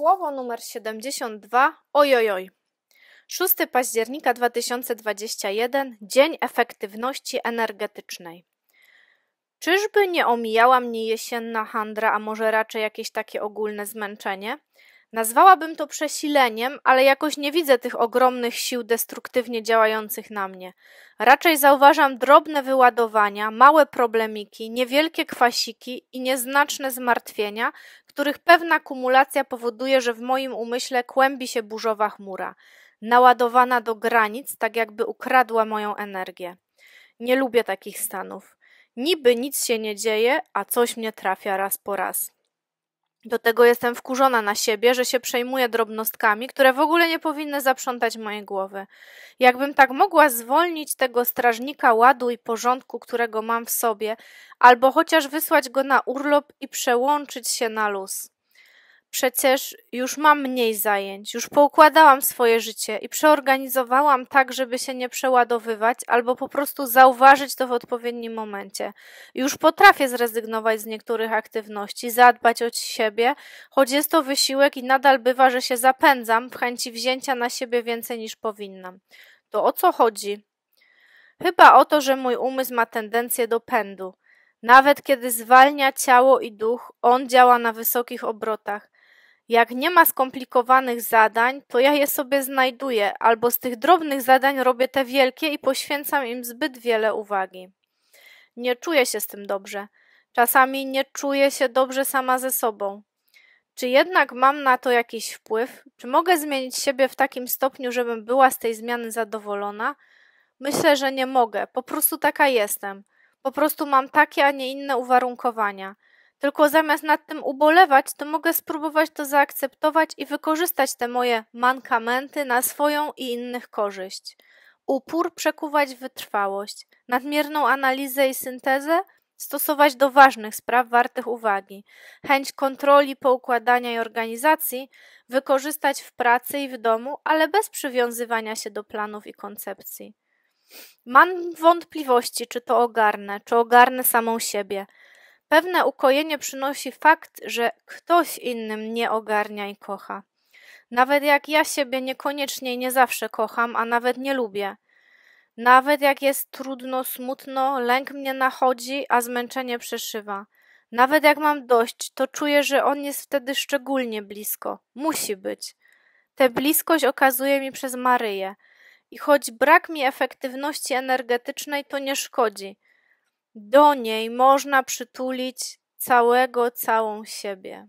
słowo numer 72 ojojoj. 6 października 2021 Dzień Efektywności Energetycznej. Czyżby nie omijała mnie jesienna handra, a może raczej jakieś takie ogólne zmęczenie? Nazwałabym to przesileniem, ale jakoś nie widzę tych ogromnych sił destruktywnie działających na mnie. Raczej zauważam drobne wyładowania, małe problemiki, niewielkie kwasiki i nieznaczne zmartwienia, których pewna kumulacja powoduje, że w moim umyśle kłębi się burzowa chmura, naładowana do granic, tak jakby ukradła moją energię. Nie lubię takich stanów. Niby nic się nie dzieje, a coś mnie trafia raz po raz. Do tego jestem wkurzona na siebie, że się przejmuję drobnostkami, które w ogóle nie powinny zaprzątać mojej głowy. Jakbym tak mogła zwolnić tego strażnika ładu i porządku, którego mam w sobie, albo chociaż wysłać go na urlop i przełączyć się na luz. Przecież już mam mniej zajęć, już poukładałam swoje życie i przeorganizowałam tak, żeby się nie przeładowywać albo po prostu zauważyć to w odpowiednim momencie. Już potrafię zrezygnować z niektórych aktywności, zadbać o siebie, choć jest to wysiłek i nadal bywa, że się zapędzam w chęci wzięcia na siebie więcej niż powinnam. To o co chodzi? Chyba o to, że mój umysł ma tendencję do pędu. Nawet kiedy zwalnia ciało i duch, on działa na wysokich obrotach. Jak nie ma skomplikowanych zadań, to ja je sobie znajduję, albo z tych drobnych zadań robię te wielkie i poświęcam im zbyt wiele uwagi. Nie czuję się z tym dobrze. Czasami nie czuję się dobrze sama ze sobą. Czy jednak mam na to jakiś wpływ? Czy mogę zmienić siebie w takim stopniu, żebym była z tej zmiany zadowolona? Myślę, że nie mogę. Po prostu taka jestem. Po prostu mam takie, a nie inne uwarunkowania. Tylko zamiast nad tym ubolewać, to mogę spróbować to zaakceptować i wykorzystać te moje mankamenty na swoją i innych korzyść. Upór przekuwać w wytrwałość, nadmierną analizę i syntezę stosować do ważnych spraw wartych uwagi, chęć kontroli, poukładania i organizacji wykorzystać w pracy i w domu, ale bez przywiązywania się do planów i koncepcji. Mam wątpliwości, czy to ogarnę, czy ogarnę samą siebie. Pewne ukojenie przynosi fakt, że ktoś inny mnie ogarnia i kocha. Nawet jak ja siebie niekoniecznie nie zawsze kocham, a nawet nie lubię. Nawet jak jest trudno, smutno, lęk mnie nachodzi, a zmęczenie przeszywa. Nawet jak mam dość, to czuję, że on jest wtedy szczególnie blisko. Musi być. Tę bliskość okazuje mi przez Maryję. I choć brak mi efektywności energetycznej, to nie szkodzi. "Do niej można przytulić całego całą siebie."